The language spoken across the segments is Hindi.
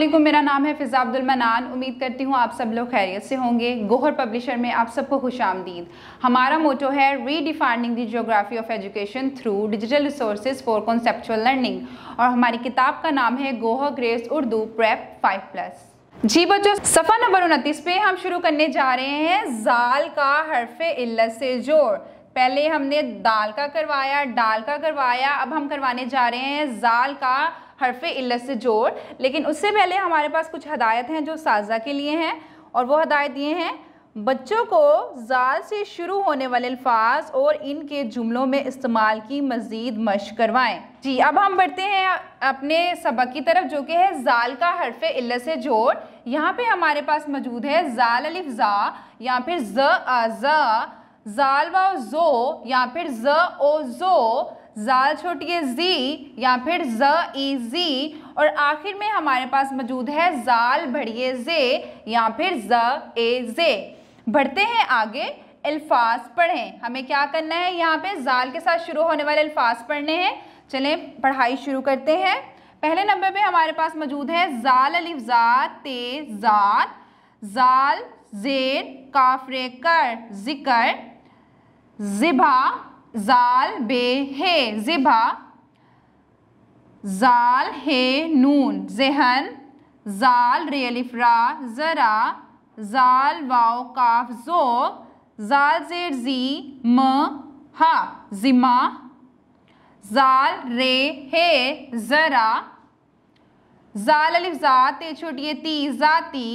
असलम मेरा नाम है फ़िज़ा अब्दुल मनान उम्मीद करती हूँ आप सब लोग खैरियत से होंगे गोहर पब्लिशर में आप सबको खुश आमदीद हमारा मोटो है redefining the geography of education through digital resource for conceptual learning और हमारी किताब का नाम है Gohar grace Urdu prep five plus जी बच्चों सफ़ा नंबर उनतीस पे हम शुरू करने जा रहे हैं जाल का हरफ इल्लत से जोड़ पहले हमने दाल का करवाया डाल का करवाया अब हम करवाने जा रहे हैं जाल का हरफ इल्लत से जोड़ लेकिन उससे पहले हमारे पास कुछ हदायत हैं जो साजा के लिए हैं और वो हदायत ये हैं बच्चों को जाल से शुरू होने वाले अल्फाज और इनके जुमलों में इस्तेमाल की मज़ीद मश करवाएं जी अब हम बढ़ते हैं अपने सबक की तरफ जो कि है जाल का हरफ इल्लत से जोड़ यहाँ पे हमारे पास मौजूद है जाल अलिफ जा या फिर ज आ जा जाल व जो या फिर ज ओ जो जाल छोटी है जी या फिर ज ई जी और आखिर में हमारे पास मौजूद है जाल भड़िए जे या फिर ज ए जे बढ़ते हैं आगे अल्फाज पढ़ें हमें क्या करना है यहाँ पे जाल के साथ शुरू होने वाले अल्फाज पढ़ने हैं चलें पढ़ाई शुरू करते हैं पहले नंबर पे हमारे पास मौजूद है जाल अलिफात ते जाल जाल जेर काफरे कर ज़िकर जिबा जाल बे हे जिबा जाल हे नून जहन जाल रेलिफ्रा ज़रा जाल वाओ काफ जो जाल जेर जी म हा जिमा जाल रे हे ज़रा जाल अलिफ जा ते छोटिए ती जाती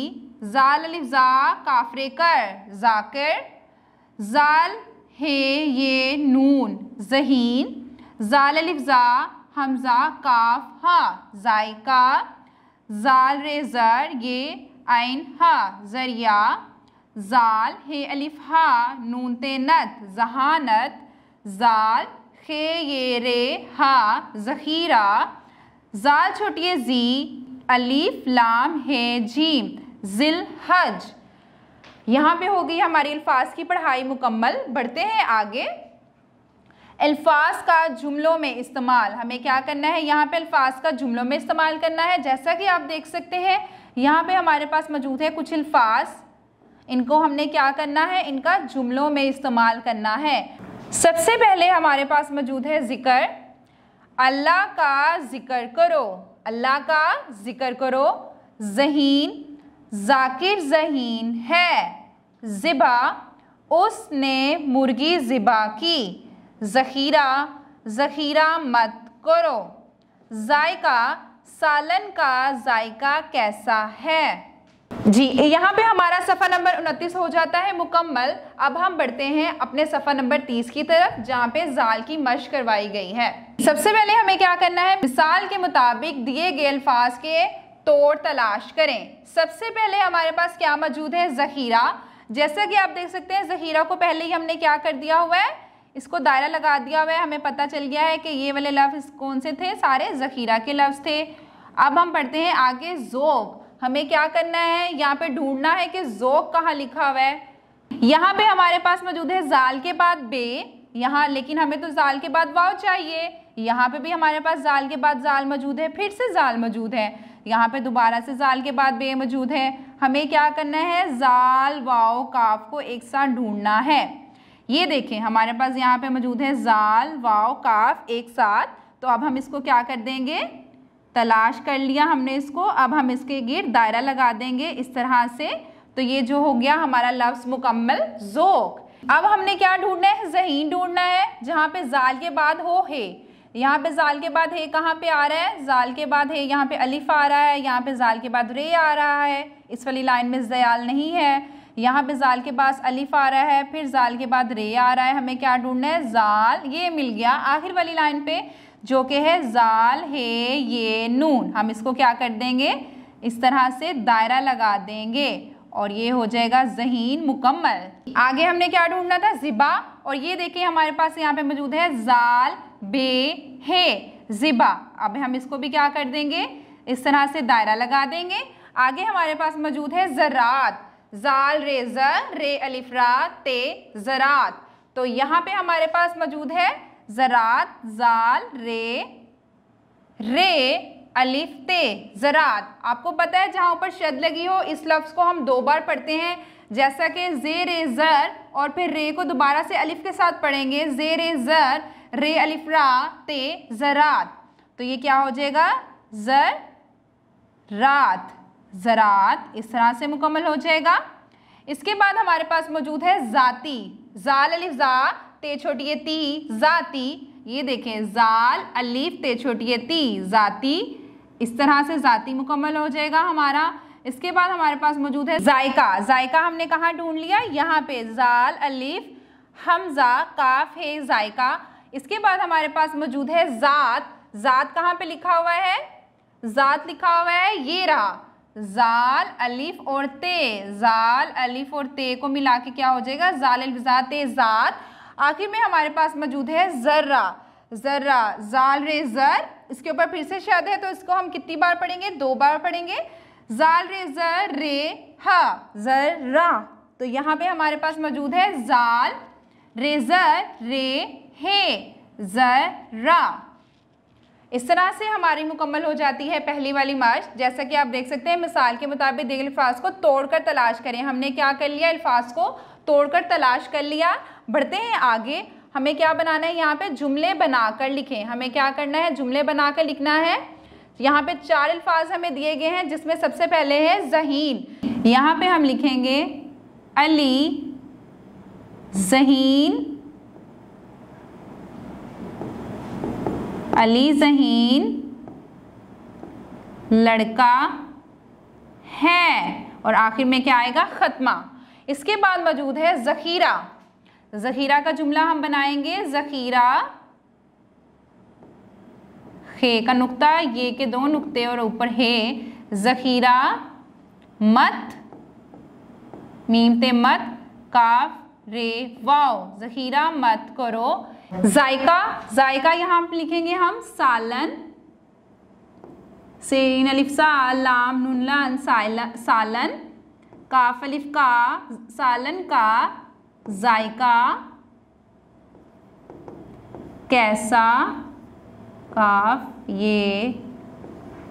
जाल अलिफ जा काफरे कर जाकर जाल हे ये नून जहीन जाल अलिफा ज़ा हमज़ा काफ हा जायका जाल रे ज़र ये आइन हा ज़रिया जाल हे अलिफ हा नून नत जहानत जाल खे ये रे हा ज़ख़ीरा जाल छोटिए जी अलीफ लाम है जीम जिल हज यहाँ पे हो गई हमारी अल्फाज की पढ़ाई मुकम्मल बढ़ते हैं आगे अल्फाज का जुमलों में इस्तेमाल हमें क्या करना है यहाँ पे अल्फाज का जुमलों में इस्तेमाल करना है जैसा कि आप देख सकते हैं यहाँ पे हमारे पास मौजूद है कुछ अल्फाज इनको हमने क्या करना है इनका जुमलों में इस्तेमाल करना है सबसे पहले हमारे पास मौजूद है ज़िक्र अल्लाह का ज़िक्र करो अल्लाह का ज़िक्र करो जहीन जाकिर जहीन है ज़िबा उसने मुर्गी ज़िबा की ज़खीरा ज़खीरा मत करो जायका सालन का जायका कैसा है जी यहाँ पे हमारा सफ़ा नंबर उनतीस हो जाता है मुकम्मल अब हम बढ़ते हैं अपने सफ़ा नंबर तीस की तरफ जहाँ पे जाल की मश करवाई गई है सबसे पहले हमें क्या करना है मिसाल के मुताबिक दिए गए अल्फाज के तोड़ तलाश करें सबसे पहले हमारे पास क्या मौजूद है ज़खीरा जैसा कि आप देख सकते हैं ज़खीरा को पहले ही हमने क्या कर दिया हुआ है इसको दायरा लगा दिया हुआ है हमें पता चल गया है कि ये वाले लफ्ज़ कौन से थे सारे ज़खीरा के लफ्ज़ थे अब हम पढ़ते हैं आगे ज़ोक हमें क्या करना है यहाँ पे ढूंढना है कि ज़ोक कहाँ लिखा हुआ है यहाँ पे हमारे पास मौजूद है जाल के बाद बे यहाँ लेकिन हमें तो जाल के बाद वाव चाहिए यहाँ पे भी हमारे पास जाल के बाद जाल मौजूद है फिर से जाल मौजूद है यहाँ पे दोबारा से ज़ाल के बाद बे मौजूद है हमें क्या करना है ज़ाल वाओ काफ को एक साथ ढूंढना है ये देखें हमारे पास यहाँ पे मौजूद है ज़ाल वाओ काफ एक साथ तो अब हम इसको क्या कर देंगे तलाश कर लिया हमने इसको अब हम इसके गिर दायरा लगा देंगे इस तरह से तो ये जो हो गया हमारा लफ्ज़ मुकम्मल जोक अब हमने क्या ढूंढना है जहीन ढूंढना है जहाँ पे जाल के बाद हो है यहाँ पे जाल के बाद हे कहाँ पे आ रहा है जाल के बाद हे यहाँ पे अलिफ आ रहा है यहाँ पे जाल के बाद रे आ रहा है इस वाली लाइन में जयाल नहीं है यहाँ पे जाल के पास अलिफ आ रहा है फिर जाल के बाद रे आ रहा है हमें क्या ढूंढना है जाल ये मिल गया आखिर वाली लाइन पे जो के है जाल हे ये नून हम इसको क्या कर देंगे इस तरह से दायरा लगा देंगे और ये हो जाएगा जहीन मुकम्मल आगे हमने क्या ढूंढना था ज़िबा और ये देखिए हमारे पास यहाँ पे मौजूद है जाल बे हे ज़िबा अब हम इसको भी क्या कर देंगे इस तरह से दायरा लगा देंगे आगे हमारे पास मौजूद है ज़रात जाल रे ज़र रे अलिफरा ते ज़रात तो यहाँ पे हमारे पास मौजूद है ज़रात जाल रे रे अलिफ ते ज़रात आपको पता है जहाँ ऊपर शद लगी हो इस लफ्ज़ को हम दो बार पढ़ते हैं जैसा कि जे रे ज़र और फिर रे को दोबारा से अलिफ के साथ पढ़ेंगे जे रे ज़र रे अलिफरा ते ज़रात तो ये क्या हो जाएगा ज़र रात ज़रात इस तरह से मुकम्मल हो जाएगा इसके बाद हमारे पास मौजूद है ज़ाती ज़ाल अलिफ ज़ा ते छोटी ती ज़ाती ये देखें ज़ाल अलिफ ते छोटी ती ज़ाती इस तरह से जाति मुकम्मल हो जाएगा हमारा इसके बाद हमारे पास मौजूद है जायका जायका हमने कहाँ ढूंढ लिया यहाँ पे ज़ाल अलिफ हमज़ा काफ है जायका इसके बाद हमारे पास मौजूद है ज़ात ज़ात कहाँ पे लिखा हुआ है ज़ात लिखा हुआ है ये रहा जाल अलिफ और ते जाल अलिफ और ते को मिला के क्या हो जाएगा जाल अलिफात ज़ात आखिर में हमारे पास मौजूद है ज़र्रा ज़र्रा जाल रे ज़र इसके ऊपर फिर से शायद है तो इसको हम कितनी बार पढ़ेंगे दो बार पढ़ेंगे जाल रे ज़र रे हा ज़र्रा तो यहाँ पे हमारे पास मौजूद है जाल रे ज रे हे जरा इस तरह से हमारी मुकम्मल हो जाती है पहली वाली मार्च जैसा कि आप देख सकते हैं मिसाल के मुताबिक दिल अल्फाज को तोड़कर तलाश करें हमने क्या कर लिया अल्फाज को तोड़कर तलाश कर लिया बढ़ते हैं आगे हमें क्या बनाना है यहाँ पे जुमले बनाकर लिखें हमें क्या करना है जुमले बनाकर लिखना है यहाँ पे चार अल्फाज हमें दिए गए हैं जिसमें सबसे पहले है जहीन यहाँ पे हम लिखेंगे अली जहीन अली जहीन लड़का है और आखिर में क्या आएगा ख़त्मा इसके बाद मौजूद है ज़खीरा ज़खीरा का जुमला हम बनाएंगे ज़खीरा खे का नुक्ता ये के दो नुक्ते और ऊपर हे ज़खीरा मत मीमते मत काफ रे वाओ जखीरा मत करो जायका जायका यहाँ पर लिखेंगे हम सालन सेन अलिफ लाम नून सालन काफ अलिफ का सालन का जायका कैसा काफ ये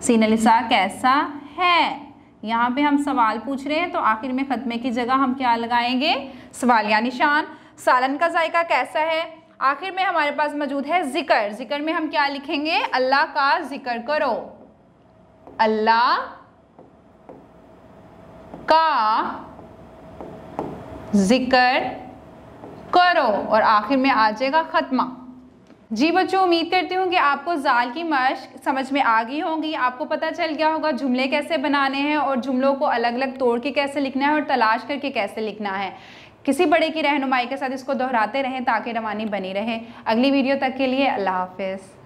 सीन अलिफ सा कैसा है यहाँ पे हम सवाल पूछ रहे हैं तो आखिर में ख़त्मे की जगह हम क्या लगाएंगे सवाल या निशान सालन का जायका कैसा है आखिर में हमारे पास मौजूद है जिक्र जिक्र में हम क्या लिखेंगे अल्लाह का जिक्र करो अल्लाह का जिक्र करो और आखिर में आ जाएगा ख़त्मा जी बच्चों उम्मीद करती हूँ कि आपको जाल की मश्क समझ में आ गई होगी आपको पता चल गया होगा जुमले कैसे बनाने हैं और जुमलों को अलग अलग तोड़ के कैसे लिखना है और तलाश करके कैसे लिखना है किसी बड़े की रहनुमाई के साथ इसको दोहराते रहें ताकि रवानी बनी रहे अगली वीडियो तक के लिए अल्लाह हाफिज़